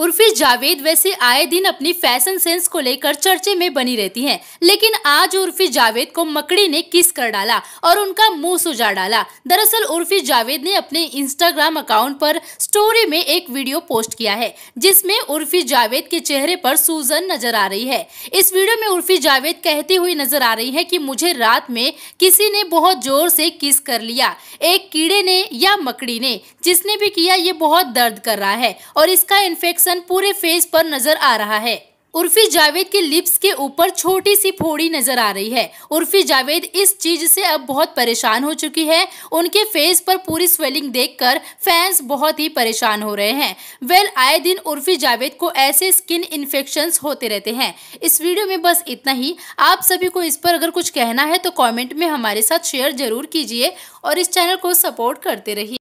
उर्फी जावेद वैसे आए दिन अपनी फैशन सेंस को लेकर चर्चे में बनी रहती हैं लेकिन आज उर्फी जावेद को मकड़ी ने किस कर डाला और उनका मुंह सुझा डाला दरअसल उर्फी जावेद ने अपने इंस्टाग्राम अकाउंट पर स्टोरी में एक वीडियो पोस्ट किया है जिसमें उर्फी जावेद के चेहरे पर सूजन नजर आ रही है इस वीडियो में उर्फी जावेद कहती हुई नजर आ रही है की मुझे रात में किसी ने बहुत जोर से किस कर लिया एक कीड़े ने या मकड़ी ने जिसने भी किया ये बहुत दर्द कर रहा है और इसका इन्फेक्शन रिएक्शन पूरे फेस पर नजर आ रहा है उर्फी जावेद के लिप्स के ऊपर छोटी सी फोड़ी नजर आ रही है उर्फी जावेद इस चीज से अब बहुत परेशान हो चुकी है उनके फेस पर पूरी स्वेलिंग देखकर फैंस बहुत ही परेशान हो रहे हैं वेल आए दिन उर्फी जावेद को ऐसे स्किन इन्फेक्शन होते रहते हैं इस वीडियो में बस इतना ही आप सभी को इस पर अगर कुछ कहना है तो कॉमेंट में हमारे साथ शेयर जरूर कीजिए और इस चैनल को सपोर्ट करते रहिए